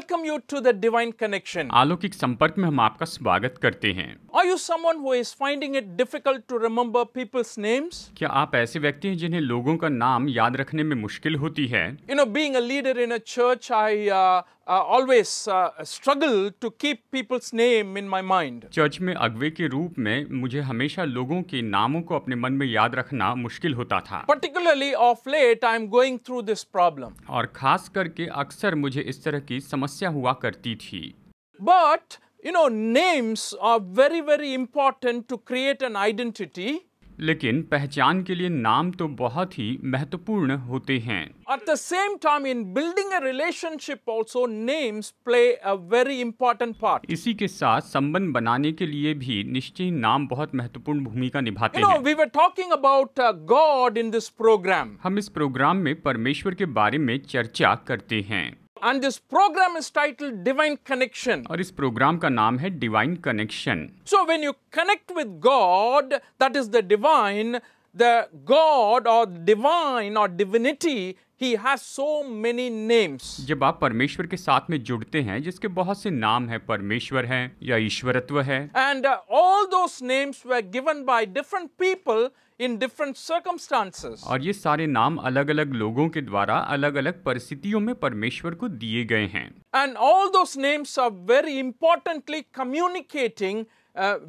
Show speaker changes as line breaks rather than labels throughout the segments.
Welcome you to the divine connection अलौकिक संपर्क में हम आपका स्वागत करते हैं
are you someone who is finding it difficult to remember people's names
क्या आप ऐसे व्यक्ति हैं जिन्हें लोगों का नाम याद रखने में मुश्किल होती है
you know being a leader in a church I uh, always uh, struggle to keep people's name in
my mind. Church में अगवे के रूप में मुझे हमेशा लोगों के नामों को अपने मन में याद रखना मुश्किल होता था
Particularly of late I am going through this problem.
और खास करके अक्सर मुझे इस तरह की समस्या हुआ करती थी
But you know names are very very important to create an identity.
लेकिन पहचान के लिए नाम तो बहुत ही महत्वपूर्ण होते हैं
at the same time in building a relationship also names play a very important part
इसी के साथ संबंध बनाने के लिए भी निश्चय नाम बहुत महत्वपूर्ण भूमिका निभाते you know, हैं we were talking about God in this programme हम इस प्रोग्राम में परमेश्वर के बारे में चर्चा करते हैं And this program is titled Divine Connection. और इस प्रोग्राम का नाम है Divine Connection. So when you connect with God, that is the divine, the God or divine or divinity He has so many names. जब आप परमेश्वर के साथ में जुड़ते हैं जिसके बहुत से नाम हैं परमेश्वर हैं या ईश्वरत्व है
and all those names were given by different people in different circumstances
और ये सारे नाम अलग अलग लोगों के द्वारा अलग अलग परिस्थितियों में परमेश्वर को दिए गए हैं
and all those names are very importantly communicating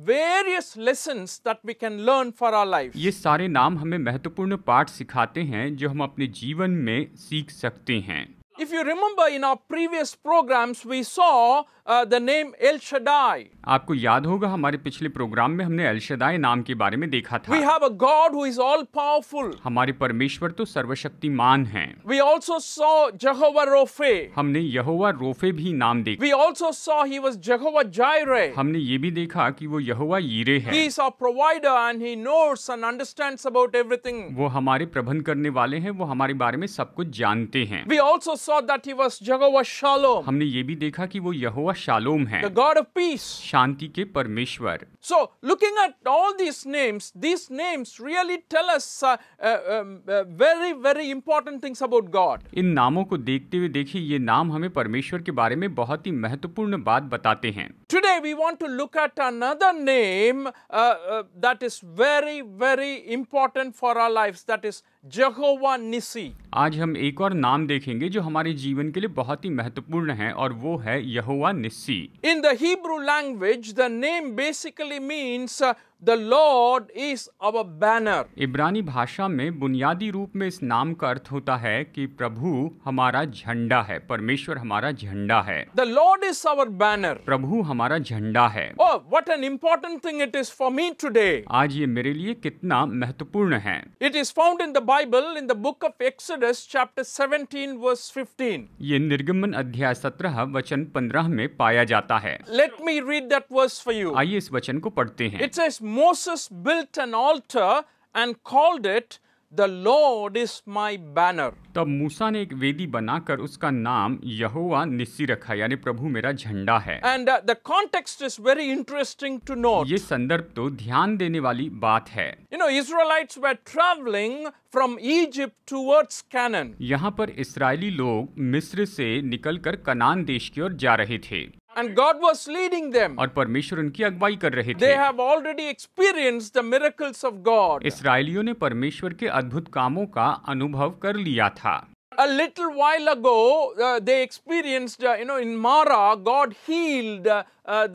various lesson that we can learn for our life
ये सारे नाम हमें महत्वपूर्ण पाठ सिखाते हैं जो हम अपने जीवन में सीख सकते हैं
If you remember in our previous programs we saw uh, the name El
Shaddai. आपको याद होगा हमारे पिछले प्रोग्राम में हमने एल नाम के बारे में देखा था We have a God who is all powerful. हमारे परमेश्वर तो सर्वशक्तिमान हैं।
We also saw
Jehovah Rophe. हमने यहोवा रोफे भी नाम देखा। We also saw he was Jehovah Jireh. हमने ये भी देखा कि वो यहोवा यीरे है He is
our provider and he knows and
understands about everything. वो हमारे प्रबंध करने वाले हैं वो हमारे बारे में सब कुछ जानते हैं We also saw that he was Jehovah Shalom. हमने ये भी देखा कि वो यहोवा शालोम है The God of peace. शांति के परमेश्वर
So looking at all these names, these names really tell us uh, uh, uh, very very important things about God.
इन नामों को देखते हुए देखिए ये नाम हमें परमेश्वर के बारे में बहुत ही महत्वपूर्ण बात बताते हैं
Today we want to look at another name uh, uh, that is very very important for our lives that is जहोवा निसी
आज हम एक और नाम देखेंगे जो हमारे जीवन के लिए बहुत ही महत्वपूर्ण है और वो है Jehovah Nissi
in the Hebrew
language the name basically means the Lord is our banner इब्रानी भाषा में बुनियादी रूप में इस नाम का अर्थ होता है कि प्रभु हमारा झंडा है परमेश्वर हमारा झंडा है the Lord is our banner प्रभु हमारा झंडा है what an important thing it is for me today आज ये मेरे लिए कितना महत्वपूर्ण है
it is found in the Bible in the book of Exodus chapter seventeen verse fifteen
ये निर्गमन अध्याय सत्रह वचन पंद्रह में पाया जाता है
let me read that verse for you
आइए इस वचन को पढ़ते हैं
it's Moses built an altar
and called it The Lord is my banner. तब मूसा ने एक वेदी बनाकर उसका नाम यहोवा निस्सी रखा यानी प्रभु मेरा झंडा है and the context is very interesting to note ये संदर्भ तो ध्यान देने वाली बात है you know Israelites were travelling from Egypt towards Canaan यहाँ पर इसराइली लोग मिस्र से निकलकर कनान देश की ओर जा रहे थे And God was leading them. और परमेश्वर उनकी अगुवाई कर रहे थे They have already experienced the miracles of God. इसराइलियों ने परमेश्वर के अद्भुत कामों का अनुभव कर लिया था
A little while ago, uh, they experienced, uh, you know, in Mara, God healed uh, Uh,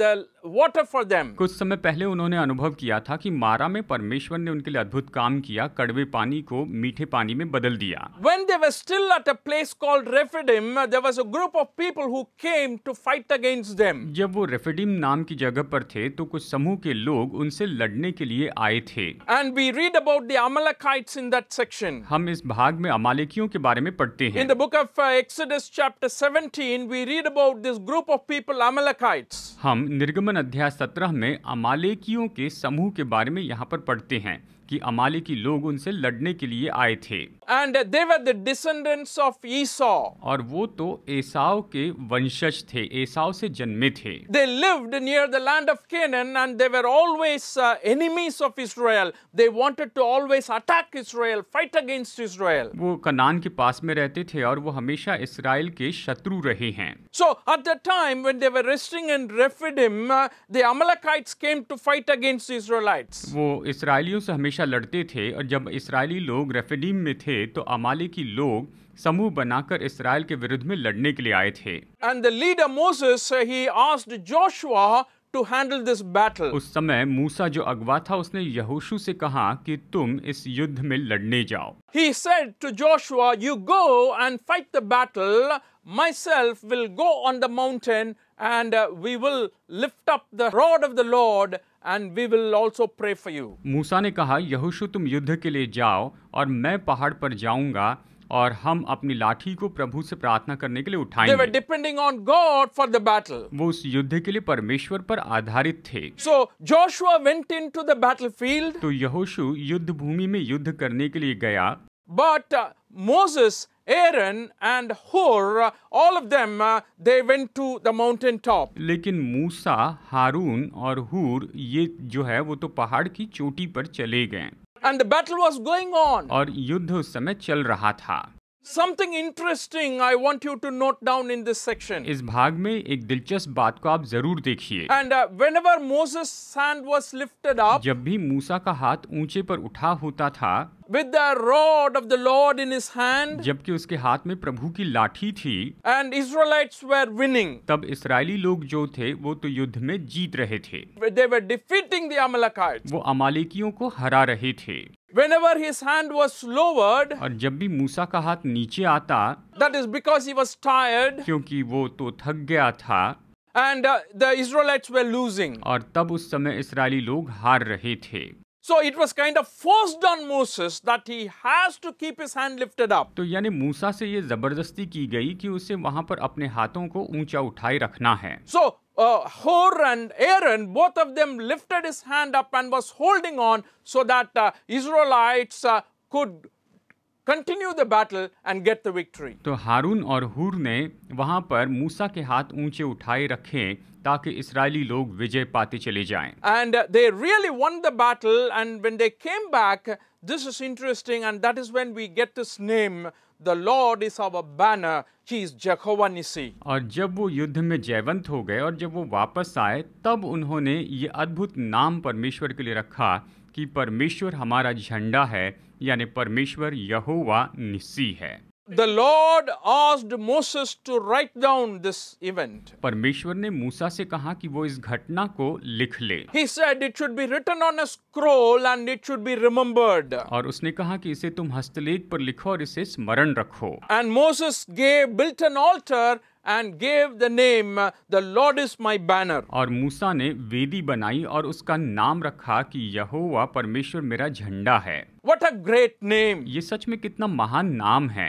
कुछ समय पहले उन्होंने अनुभव किया था कि मारा में परमेश्वर ने उनके लिए अद्भुत काम किया कड़वे पानी को मीठे पानी में बदल दिया
when they were still place called
Rephidim was a group of people who came to fight against them जब वो रेफिडिम नाम की जगह पर थे तो कुछ समूह के लोग उनसे लड़ने के लिए आए थे and we read about that in that section हम इस भाग में अमालिकियों के बारे में पढ़ते हैं in the book
of Exodus chapter seventeen we read about this group of people Amalekites
हम निर्गमन अध्याय सत्रह में अमालेकियों के समूह के बारे में यहाँ पर पढ़ते हैं कि अमाले की लोग उनसे लड़ने के लिए आए थे
and they were descendants of Esau
और वो तो एसाव के वंशज थे एसाव से जन्मे थे
they lived near the land of Canaan and they were always enemies of Israel they wanted to always attack Israel fight against Israel
वो कनान के पास में रहते थे और वो हमेशा इसराइल के शत्रु रहे हैं
so at the time when they were resting in Rephidim the Amalekites came to fight against Israelites
वो इसराइलियों से हमेशा हमेशा लड़ते थे और जब इसराइली लोग रेफेडीम में थे तो की लोग समूह बनाकर इसराइल के विरुद्ध में लड़ने के लिए आए थे and the leader Moses he asked Joshua to handle this battle उस समय मूसा जो अगवा था उसने यहोशू से कहा कि तुम इस युद्ध में लड़ने जाओ
he said to Joshua you go and fight the battle myself will go on the mountain and uh, we will lift up the rod of the Lord and we will also pray for you.
मूसा ने कहा यहोशु तुम युद्ध के लिए जाओ और मैं पहाड़ पर जाऊंगा और हम अपनी लाठी को प्रभु से प्रार्थना करने के लिए उठाएंगे They were
depending on God for the battle.
वो उस युद्ध के लिए परमेश्वर पर आधारित थे so Joshua went into the battlefield. तो यहोशु युद्ध भूमि में युद्ध करने के लिए गया
But uh, Moses Aaron and
Hur, all of them, they went to the mountain top. लेकिन मूसा हारून और हूर ये जो है वो तो पहाड़ की चोटी पर चले गए
And the battle was going on.
और युद्ध उस समय चल रहा था
Something interesting
I want you to note down in this section. इस भाग में एक दिलचस्प बात को आप जरूर देखिए And uh, whenever Moses' hand was lifted up, जब भी मूसा का हाथ ऊंचे पर उठा होता था
with the rod of the Lord in his
hand. जबकि उसके हाथ में प्रभु की लाठी थी. And Israelites were winning. तब इस्राएली लोग जो थे वो तो युद्ध में जीत रहे थे.
They were defeating the Amalekites.
वो अमालेकियों को हरा रहे थे. Whenever his hand was lowered, और जब भी मूसा का हाथ नीचे आता, that is because he was tired. क्योंकि वो तो थक गया था. And uh, the Israelites were losing. और तब उस समय इस्राएली लोग हार रहे थे. So it was kind of forced on Moses that he has to keep his hand lifted up. तो यानी मूसा से ये जबरदस्ती की गई कि उसे वहां पर अपने हाथों को ऊंचा उठाए रखना है.
So uh, Hor and Aaron, both of them lifted his hand up and was holding on so that uh, Israelites uh, could continue the battle and get the victory
तो हारून और हूर ने वहां पर मूसा के हाथ ऊंचे उठाए रखे ताकि इसराइली लोग विजय पाते चले जाएं
and they really won the battle and when they came back this is interesting and that is when we get this name the Lord is our banner he is
Jehovah Nissi और जब वो युद्ध में जयवंत हो गए और जब वो वापस आए तब उन्होंने ये अद्भुत नाम परमेश्वर के लिए रखा कि परमेश्वर हमारा झंडा है यानी परमेश्वर यहोवा निसी है the Lord asked Moses to write down this event परमेश्वर ने मूसा से कहा कि वो इस घटना को लिख ले
he said it should be written on a scroll and it should be remembered
और उसने कहा कि इसे तुम हस्तलेख पर लिखो और इसे स्मरण रखो
and Moses
gave built an altar and gave the name the Lord is my banner और मूसा ने वेदी बनाई और उसका नाम रखा कि यहोवा परमेश्वर मेरा झंडा है वट अ ग्रेट नेम ये सच में कितना महान नाम है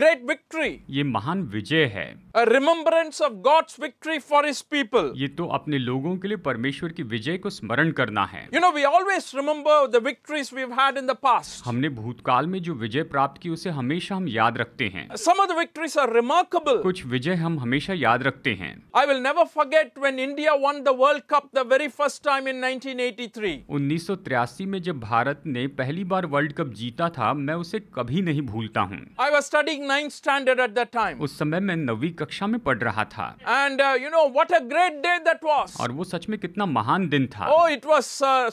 ग्रेट विक्ट्री ये महान विजय है remembrance of God's victory for his people ये तो अपने लोगों के लिए परमेश्वर की विजय को स्मरण करना है
you know we always remember the victories we had in the
past हमने भूतकाल में जो विजय प्राप्त की उसे हमेशा हम याद रखते हैं some of the victories are remarkable कुछ विजय हम हमेशा याद रखते हैं
I will never forget when India won the world cup the very first time in 1983
1983 में जब भारत ने पहली बार वर्ल्ड कप जीता था मैं उसे कभी नहीं भूलता हूँ
I was studying ninth standard at that time
उस समय मैं नवी कक्षा में पढ़ रहा था
and you know what a great day that was और
वो सच में कितना महान दिन था
oh it was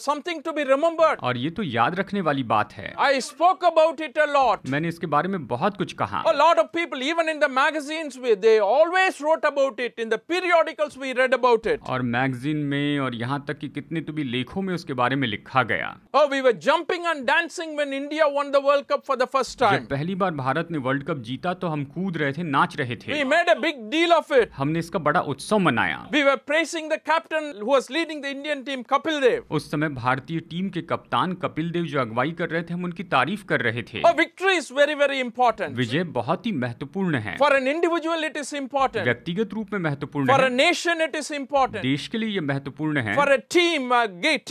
something to be remembered
और ये तो याद रखने वाली बात है
I spoke about it a lot
मैंने इसके बारे में बहुत कुछ कहा a
lot of people even in the magazines वे they always wrote about it in the periodicals we read about it
और मैगजीन में और यहाँ तक कि कितने तो भी लेखों में उसके बारे में लिखा गया
oh we were jumping and dancing dancing when India won the World Cup for the first time. जब
पहली बार भारत ने वर्ल्ड कप जीता तो हम कूद रहे थे नाच रहे थे We made a big deal of it. हमने इसका बड़ा उत्सव मनाया
We were praising the captain who was leading the Indian team Kapil देव
उस समय भारतीय टीम के कप्तान कपिल देव जो अगुवाई कर रहे थे हम उनकी तारीफ कर रहे थे
victory is very very important
विजय बहुत ही महत्वपूर्ण है for
an individual it is important
व्यक्तिगत रूप में महत्वपूर्ण for
nation it is important देश
के लिए ये महत्वपूर्ण है for a
team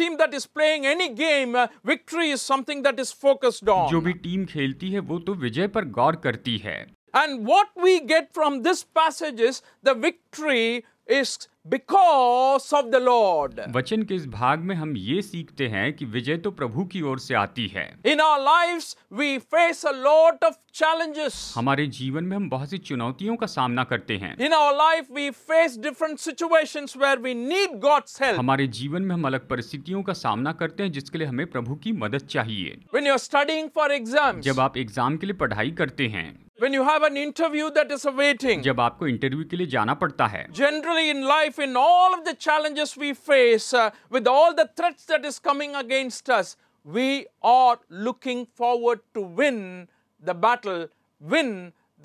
team that is playing any game victory is something that is focused on. जो
भी टीम खेलती है वो तो विजय पर गौर करती है.
And what we get from this passage is the victory is because of the
Lord. वचन के इस भाग में हम ये सीखते हैं कि विजय तो प्रभु की ओर से आती है In our lives we face a lot of challenges. हमारे जीवन में हम बहुत सी चुनौतियों का सामना करते हैं In our
life we face different situations where we need God's
help. हमारे जीवन में हम अलग परिस्थितियों का सामना करते हैं जिसके लिए हमें प्रभु की मदद चाहिए
When you're studying
for exams, जब आप एग्जाम के लिए पढ़ाई करते हैं When you have an interview that is awaiting. जब आपको इंटरव्यू के लिए जाना पड़ता है.
Generally in life, in all of the challenges we face, uh, with all the threats that is coming against us, we are looking forward to win the battle, win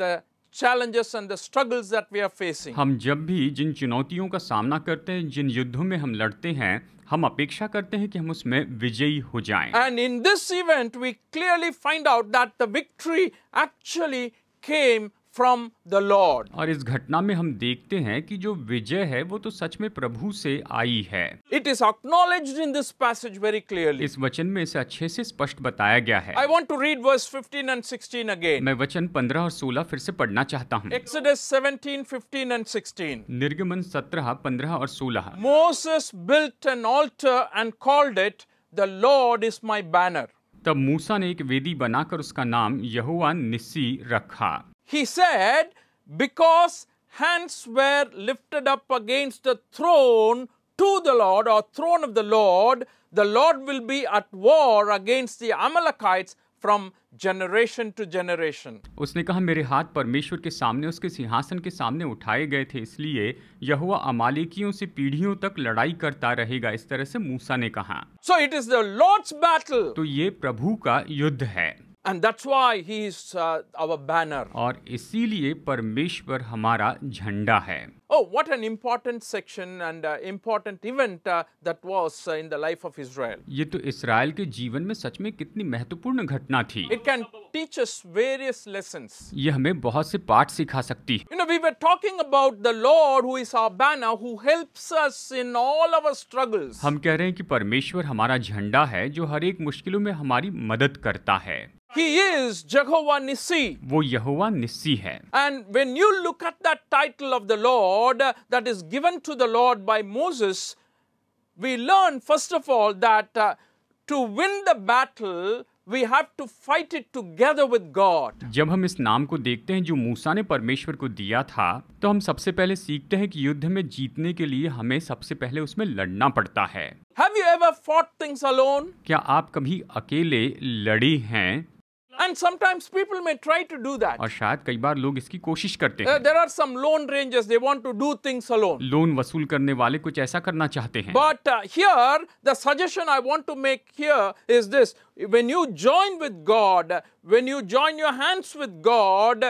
the challenges and the struggles that we are facing. hum
jab bhi jin chunautiyon ka samna karte hain jin yuddhon mein hum ladte hain hum apeksha karte hain ki hum usme vijayi ho jaye
And in this event we clearly find out that the victory actually came from the
Lord और इस घटना में हम देखते हैं कि जो विजय है वो तो सच में प्रभु से आई है
it is acknowledge in this passage very clearly
इस वचन में इसे अच्छे से स्पष्ट बताया गया है I
want to read verse fifteen and sixteen again
मैं वचन पंद्रह और सोलह फिर से पढ़ना चाहता हूँ
एक्सडेस 17 फिफ्टीन एंड सिक्सटीन
निर्गमन सत्रह पंद्रह और सोलह
Moses
built an altar and called it the Lord is my banner तब मूसा ने एक वेदी बनाकर उसका नाम यहुआ निस्सी रखा He said,
because hands were lifted up against the throne to the Lord or throne of the Lord, the Lord will be at war against the Amalekites from generation to generation.
उसने कहा मेरे हाथ परमेश्वर के सामने उसके सिंहासन के सामने उठाए गए थे इसलिए यहुआ अमालेकियों से पीढ़ियों तक लड़ाई करता रहेगा इस तरह से मूसा ने कहा So it is the Lord's battle. तो ये प्रभु का युद्ध है and that's why he is our banner और इसीलिए परमेश्वर हमारा झंडा है
oh what an important section and important event that was in the life of Israel
ये तो इसराइल के जीवन में सच में कितनी महत्वपूर्ण घटना थी
it can teach us various lessons
ये हमें बहुत से पाठ सिखा सकती
you know we were talking about the lord who is our banner who helps us in all our struggles
हम कह रहे हैं कि परमेश्वर हमारा झंडा है जो हर एक मुश्किलों में हमारी मदद करता है He is Jehovah Nissi. वो यहोवा निस्सी है
And when you look at that title of the Lord that is given to the Lord by Moses, we learn first of all that uh, to win the battle, we have to fight it together with God.
जब हम इस नाम को देखते हैं जो मूसा ने परमेश्वर को दिया था तो हम सबसे पहले सीखते हैं कि युद्ध में जीतने के लिए हमें सबसे पहले उसमें लड़ना पड़ता है Have you ever fought things alone? क्या आप कभी अकेले लड़ी हैं
And sometimes people may try to do that.
और शायद कई बार लोग इसकी कोशिश करते uh, हैं. Uh,
there are some lone rangers. They want to do things alone.
Loan वसूल करने वाले कुछ ऐसा करना चाहते हैं.
But uh, here the suggestion I want to make here is this: when you join with God, when you join your hands with God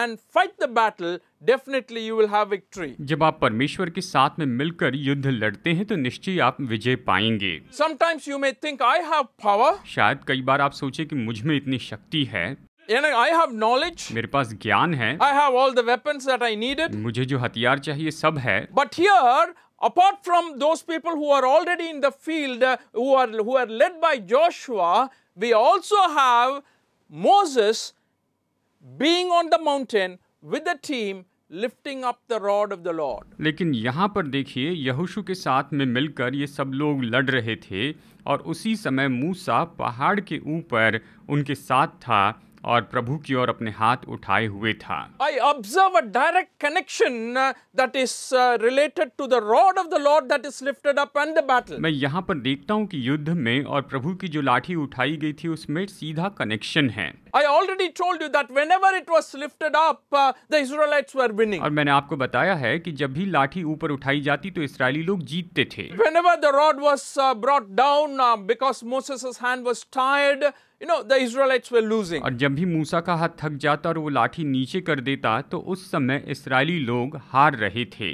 and fight the battle,
definitely you will have victory जब आप परमेश्वर के साथ में मिलकर युद्ध लड़ते हैं तो निश्चय आप विजय पाएंगे
sometimes you may think I have power
शायद कई बार आप सोचे कि मुझ में इतनी शक्ति है आई हैव नॉलेज मेरे पास ज्ञान है I have all the weapons that I needed मुझे जो हथियार चाहिए सब है but here apart from those
people who are already in the field uh, who are who are led by Joshua we also have Moses being on the mountain with the lifting up the rod of the lord
लेकिन यहाँ पर देखिए यहोशू के साथ में मिलकर ये सब लोग लड़ रहे थे और उसी समय मूसा पहाड़ के ऊपर उनके साथ था और प्रभु की ओर अपने हाथ उठाए हुए था
I observe a direct connection that is related to the rod of the lord that is lifted
up and the battle मैं यहाँ पर देखता हूँ कि युद्ध में और प्रभु की जो लाठी उठाई गई थी उसमें सीधा कनेक्शन है I already told you that whenever it was lifted up the Israelites were winning और मैंने आपको बताया है कि जब भी लाठी ऊपर उठाई जाती तो इस्राएली लोग जीतते थे
whenever the rod was brought down because Moses hand was tired you know
the Israelites were losing और जब भी मूसा का हाथ थक जाता और वो लाठी नीचे कर देता तो उस समय इसराइली लोग हार रहे थे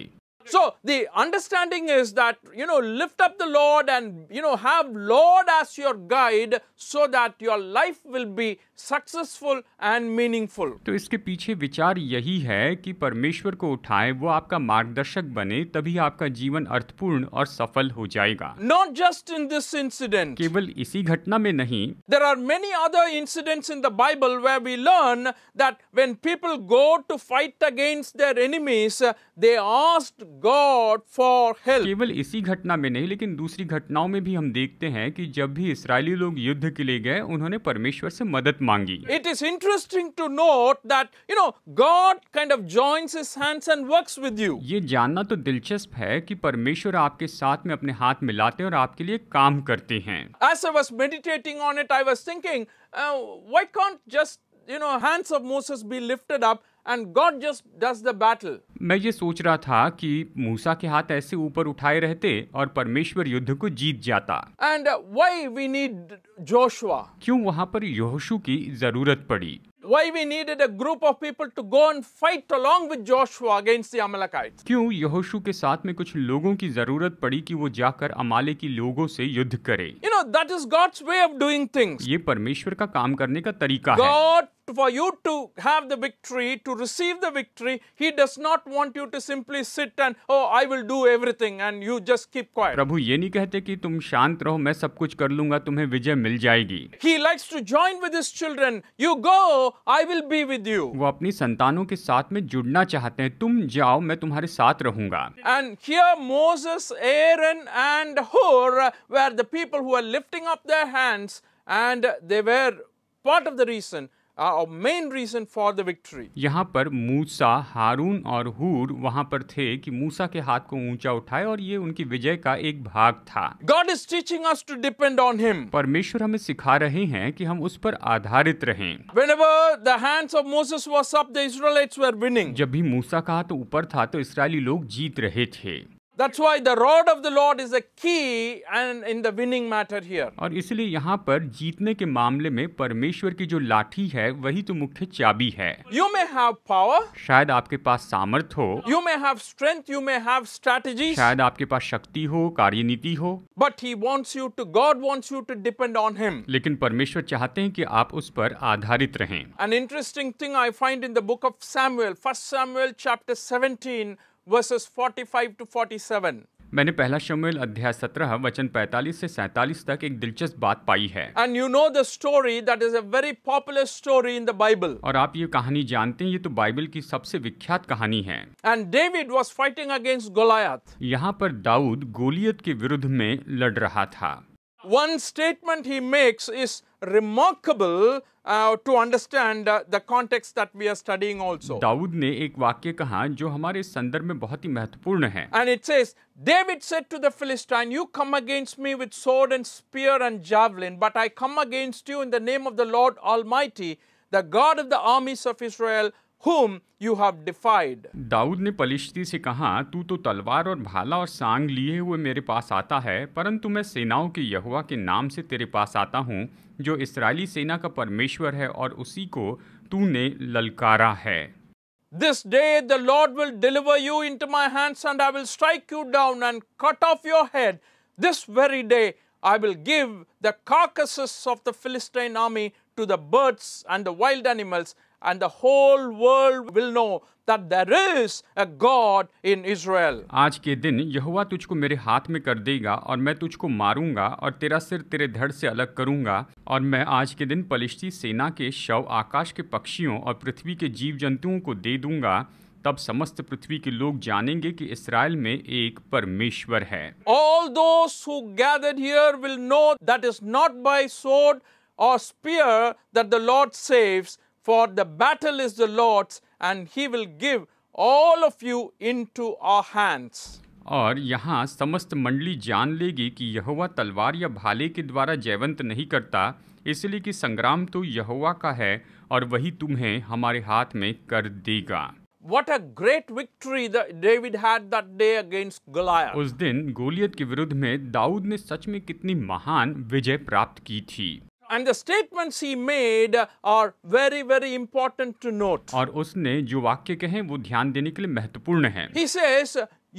So the understanding is that you know lift up the Lord and you know have Lord as your guide so that your life will be successful and meaningful.
तो इसके पीछे विचार यही है कि परमेश्वर को उठाए वो आपका मार्गदर्शक बने तभी आपका जीवन अर्थपूर्ण और सफल हो जाएगा. Not just in this incident. केवल इसी घटना में नहीं. There are many
other incidents in the Bible where we learn that when people go to fight
against their enemies, they ask. God for help केवल इसी घटना में नहीं लेकिन दूसरी घटनाओं में भी हम देखते हैं कि जब भी इसराइली लोग युद्ध के लिए गए उन्होंने परमेश्वर से मदद मांगी it is interesting to note that you know God kind of joins his hands and works with you ये जानना तो दिलचस्प है कि परमेश्वर आपके साथ में अपने हाथ मिलाते हैं और आपके लिए काम करते हैं
as I was meditating on it I was thinking why can't just you know hands of Moses be lifted up and God just does the battle
मैं ये सोच रहा था कि मूसा के हाथ ऐसे ऊपर उठाए रहते और परमेश्वर युद्ध को जीत जाता
and why we need Joshua
क्यों वहाँ पर यहोशू की जरूरत पड़ी
Why we needed a group of people to go and fight along with Joshua against the Amalekites?
क्यों यहोशु के साथ में कुछ लोगों की जरूरत पड़ी कि वो जाकर अमाले की लोगों से युद्ध करे You know that is God's way of doing things. ये परमेश्वर का काम करने का तरीका God है।
God for you to have the victory, to receive the victory, He does not want you to simply sit and, oh, I will do everything and you just keep quiet.
प्रभु ये नहीं कहते कि तुम शांत रहो मैं सब कुछ कर लूंगा तुम्हें विजय मिल जाएगी He likes to join with his children. You go, I will be with you. वो अपनी संतानों के साथ में जुड़ना चाहते हैं तुम जाओ मैं तुम्हारे साथ रहूंगा
And here Moses, Aaron and Hur were the people who were lifting up their hands and they were part of the reason
यहाँ पर मूसा हारून और हूर वहाँ पर थे कि मूसा के हाथ को ऊंचा उठाए और ये उनकी विजय का एक भाग था God is teaching us to depend on him परमेश्वर हमें सिखा रहे हैं कि हम उस पर आधारित रहें Whenever the
hands of Moses was up, the Israelites were winning. जब भी
मूसा का हाथ ऊपर था तो इसराइली लोग जीत रहे थे
That's why the rod of the Lord is a key and in the winning
matter here. और इसलिए यहाँ पर जीतने के मामले में परमेश्वर की जो लाठी है वही तो मुख्य चाबी है
You may have power.
शायद आपके पास सामर्थ हो
You may have strength. You may have strategies.
शायद आपके पास शक्ति हो कार्यनीति हो
But He wants you to God wants you to depend on Him.
लेकिन परमेश्वर चाहते हैं कि आप उस पर आधारित रहें.
An interesting thing I find in the book of Samuel, First Samuel chapter 17. Verses 45 to 47
मैंने पहला शमूएल अध्याय 17 वचन 45 से 47 तक एक दिलचस्प बात पाई है and you know the story that is a very popular story in the Bible और आप ये कहानी जानते हैं ये तो बाइबल की सबसे विख्यात कहानी है
and David was fighting against Goliath
यहां पर दाऊद गोलियत के विरुद्ध में लड़ रहा था
one statement he makes is remarkable uh, to understand uh, the context that we are studying also.
दाऊद ने एक वाक्य कहा जो हमारे संदर्भ में बहुत ही महत्वपूर्ण hai.
And it says, David said to the Philistine, You come against me with sword and spear and javelin, but I come against you in the name of the Lord Almighty, the God of the armies of Israel, whom you have defied.
Dawood ने पलिश्ती से कहा तू तो तलवार और भाला और सांग लिए हुए मेरे पास आता है परंतु मैं सेनाओं के यहुआ के नाम से तेरे पास आता हूँ जो इसराइली सेना का परमेश्वर है और उसी को तूने ललकारा है This
day the Lord will deliver you into my hands and I will strike you down and cut off your head. This very day I will give the carcasses of the Philistine army to the birds and the wild animals and the whole world will know that there
is a God in Israel. आज के दिन यहोवा तुझको मेरे हाथ में कर देगा और मैं तुझको मारूंगा और तेरा सिर तेरे धड़ से अलग करूंगा और मैं आज के दिन पलिश्ती सेना के शव आकाश के पक्षियों और पृथ्वी के जीव जंतुओं को दे दूंगा तब समस्त पृथ्वी के लोग जानेंगे कि इसराइल में एक परमेश्वर है
all those who gathered here will know that is not by sword और spear that the lord saves for the battle is the Lord's, and he will give all of you into our hands.
और यहाँ समस्त मंडली जान लेगी कि यहुआ तलवार या भाले के द्वारा जयवंत नहीं करता इसलिए कि संग्राम तो यहुआ का है और वही तुम्हें हमारे हाथ में कर देगा What a great victory that David had
that day against Goliath.
उस दिन गोलियत के विरुद्ध में दाऊद ने सच में कितनी महान विजय प्राप्त की थी
And the statements he made are very very important to note.
और उसने जो वाक्य कहे वो ध्यान देने के लिए महत्वपूर्ण हैं।
He says,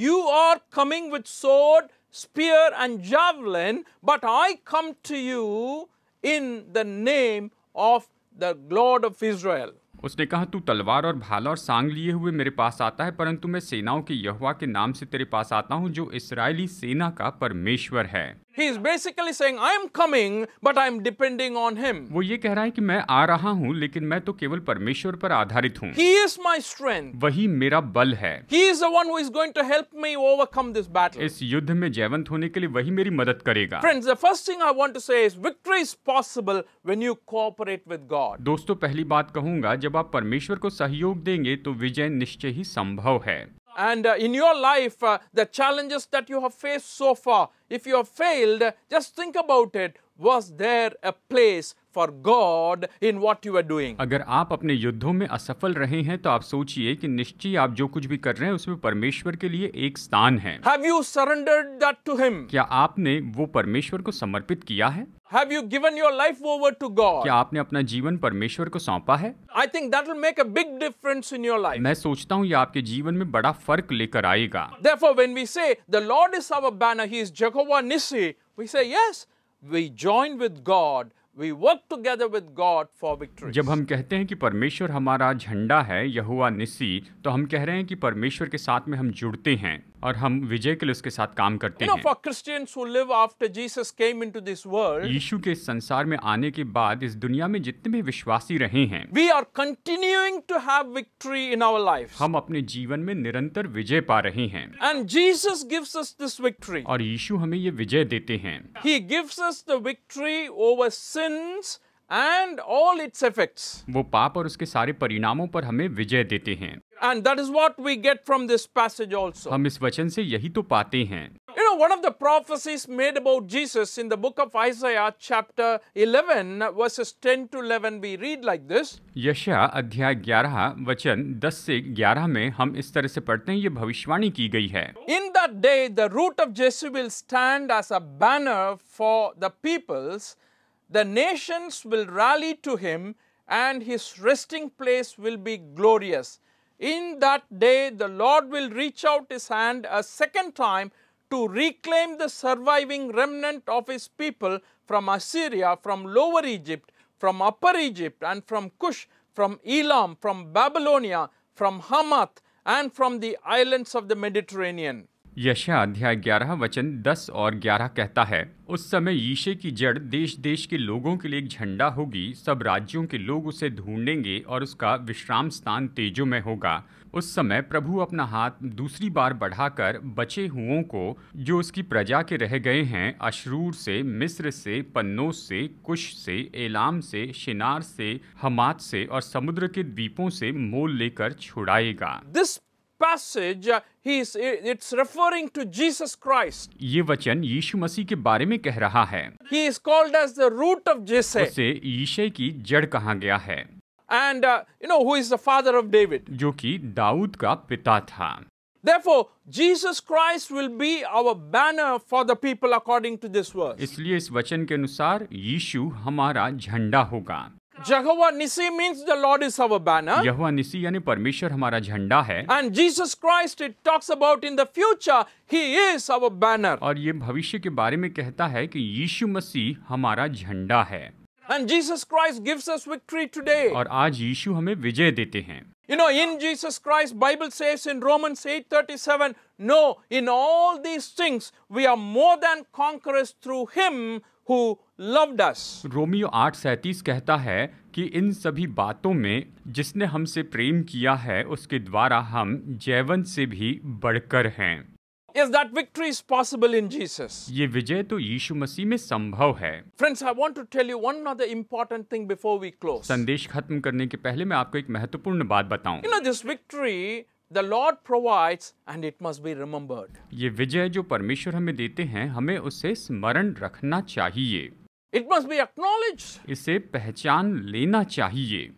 "You are coming with sword, spear and javelin, but I come to you in the name of the Lord of Israel."
उसने कहा तू तलवार और भाला और सांग लिए हुए मेरे पास आता है परंतु मैं सेनाओं के यहुआ के नाम से तेरे पास आता हूँ जो इसराइली सेना का परमेश्वर है He is basically saying, I am coming, but I am depending on him. वो ये कह रहा है कि मैं आ रहा हूँ लेकिन मैं तो केवल परमेश्वर पर आधारित हूँ He
is my strength.
वही मेरा बल है
He is the one who is going to help me overcome this battle. इस
युद्ध में जयवंत होने के लिए वही मेरी मदद करेगा
Friends, the first thing I want to say is victory is possible when you cooperate with God.
दोस्तों पहली बात कहूंगा जब जब आप परमेश्वर को सहयोग देंगे तो विजय निश्चय ही संभव है
and in your life the challenges that you have face so far if you have failed just think about it was there a place for God
in what you are doing अगर आप अपने युद्धों में असफल रहे हैं तो आप सोचिए कि निश्चय आप जो कुछ भी कर रहे हैं उसमें परमेश्वर के लिए एक स्थान है have you surrendered that to him क्या आपने वो परमेश्वर को समर्पित किया है Have you given your life over to God? क्या आपने अपना जीवन परमेश्वर को सौंपा है
I think that will make a big difference in your life
मैं सोचता हूँ ये आपके जीवन में बड़ा फर्क लेकर आएगा
Therefore, when we say the Lord is our banner, He is Jehovah Nissi, we say yes, we join with God We work together with God for victory. जब हम
कहते हैं कि परमेश्वर हमारा झंडा है यहुआ निसी तो हम कह रहे हैं कि परमेश्वर के साथ में हम जुड़ते हैं और हम विजय के लिए उसके साथ काम करते you
know, हैं
यीशु के संसार में आने के बाद इस दुनिया में जितने भी विश्वासी रहे हैं
we are continuing to have victory in our life
हम अपने जीवन में निरंतर विजय पा रहे हैं
and Jesus gives us this victory
और यीशु हमें ये विजय देते हैं he gives us the victory over sins and all its effects वो पाप और उसके सारे परिणामों पर हमें विजय देते हैं And that is
what we get from this passage also. हम
इस वचन से यही तो पाते हैं
You know, one of the prophecies made about Jesus in the book of Isaiah, chapter 11, verses 10 to 11, we read like
this. यशया अध्याय 11 वचन 10 से 11 में हम इस तरह से पढ़ते हैं ये भविष्यवाणी की गई है.
In that day, the root of Jesse will stand as a banner for the peoples. The nations will rally to him, and his resting place will be glorious. In that day, the Lord will reach out his hand a second time to reclaim the surviving remnant of his people from Assyria, from Lower Egypt, from Upper Egypt, and from Cush, from Elam, from Babylonia, from Hamath, and from the islands of the Mediterranean.
यशा अध्याय ग्यारह वचन दस और ग्यारह कहता है उस समय यीशे की जड़ देश देश के लोगों के लिए एक झंडा होगी सब राज्यों के लोग उसे ढूंढेंगे और उसका विश्राम स्थान तेजो में होगा उस समय प्रभु अपना हाथ दूसरी बार बढ़ाकर बचे हुओं को जो उसकी प्रजा के रह गए हैं अशरूर से मिस्र से पन्नोस से कुश से एलाम से शिनार से हमात से और समुद्र के द्वीपों से मोल लेकर छुड़ाएगा
this passage, uh, he's, it's referring to Jesus Christ.
ये वचन यीशु मसीह के बारे में कह रहा है He is
called as the root of Jesse.
उसे यीशे की जड़ कहा गया है And uh, you know who is the father of David. जो कि दाऊद का पिता था
Therefore, Jesus Christ will be our banner for the people
according to this verse. इसलिए इस वचन के अनुसार यीशु हमारा झंडा होगा
Jehovah Nisi means the Lord is
our banner. यहोवा निसी यानी परमेश्वर हमारा झंडा है. And Jesus Christ it talks about in the future he is our banner. और ये भविष्य के बारे में कहता है कि यीशु मसीह हमारा झंडा है.
And Jesus Christ gives us victory today. और
आज यीशु हमें विजय देते हैं.
You know, in Jesus Christ, Bible says in Romans 8:37, no, in all these things we are more than conquerors through him
who loved us. रोमियो 8:37 कहता है कि इन सभी बातों में जिसने हमसे प्रेम किया है उसके द्वारा हम जैवन से भी बढ़कर हैं
Is that victory is possible in Jesus.
ये विजय तो यीशु मसीह में संभव है
Friends, I want to tell you one other important thing before we close.
संदेश खत्म करने के पहले मैं आपको एक महत्वपूर्ण बात बताऊं. You
know, this victory the lord provides and it must be remembered
ये विजय जो परमेश्वर हमें देते हैं हमें उसे स्मरण रखना चाहिए इट मस्ट
बी एक्नॉलेज
इसे पहचान लेना चाहिए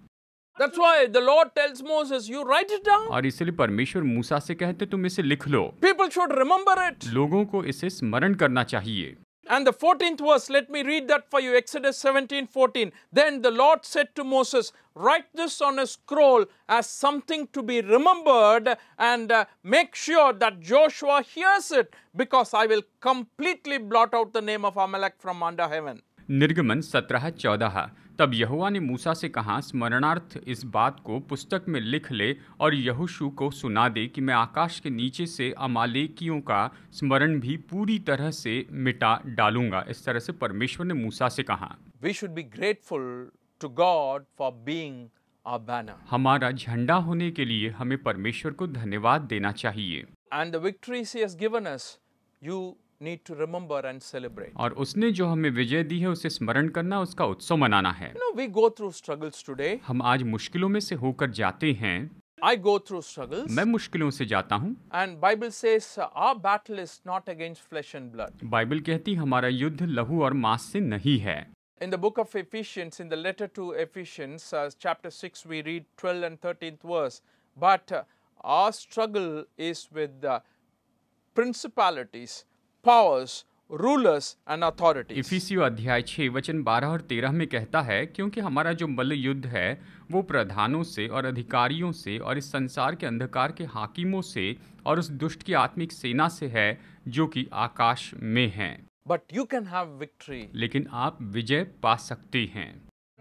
That's why the Lord tells Moses, you write it down.
और इसलिए परमेश्वर मूसा से कहते तुम इसे लिख लो
People should remember it.
लोगों को इसे स्मरण करना चाहिए
And the 14th verse, let me read that for you, Exodus 17, 14. Then the Lord said to Moses, write this on a scroll as something to be remembered and uh, make sure that Joshua hears it because I will completely blot out the name of Amalek from under heaven.
Nirgaman सत्रह चौदह तब यहुआ ने मूसा से कहा स्मरणार्थ इस बात को पुस्तक में लिख ले और यहुशु को सुना दे कि मैं आकाश के नीचे से अमालेकियों का स्मरण भी पूरी तरह से मिटा डालूंगा इस तरह से परमेश्वर ने मूसा से कहा
we should be grateful to God for being
हमारा झंडा होने के लिए हमें परमेश्वर को धन्यवाद देना चाहिए
and the victory given us you need to remember and celebrate.
aur usne jo hame vijay di hai use smaran karna uska utsav manana hai you
know, we go through struggles today.
hum aaj mushkilon mein se hokar jaate hain
I go through struggles. main
mushkilon se jata hu
And Bible says our battle is not against flesh and blood.
bible kehti hamara yuddh lahu aur maas se nahi hai
In the book of Ephesians, in the letter to Ephesians, uh, chapter 6, we read 12 and 13th verse. But uh, our struggle is with the principalities, powers
rulers and authority इफिसियो अध्याय 6 वचन 12 और 13 में कहता है क्योंकि हमारा जो मल्ल युद्ध है वो प्रधानों से और अधिकारियों से और इस संसार के अंधकार के हाकिमों से और उस दुष्ट की आत्मिक सेना से है जो कि आकाश में है but you can have victory. लेकिन आप विजय पा सकते हैं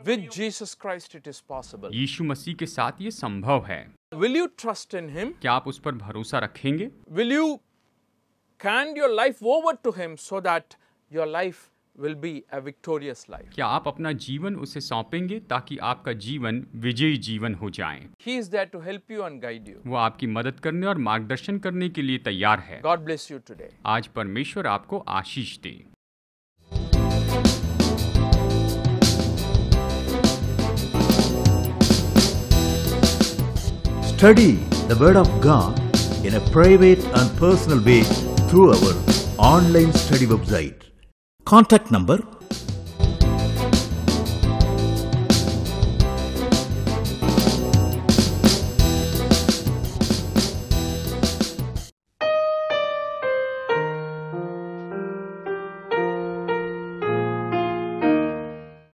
with Jesus
Christ it is possible
यीशु मसीह के साथ ये संभव है Will you trust in him? क्या आप उस पर भरोसा रखेंगे Will you Hand your life over to Him so that
your life will be a victorious life.
kya aap apna jeevan उसे सौंपेंगे taki aapka jeevan vijay jeevan ho jaye
He is there to help you and guide you.
wo aapki madad karne aur margdarshan karne ke liye taiyar hai God bless you today. aaj parmeshwar aapko aashish de
Study the Word of God in a private and personal way through our online study website. Contact number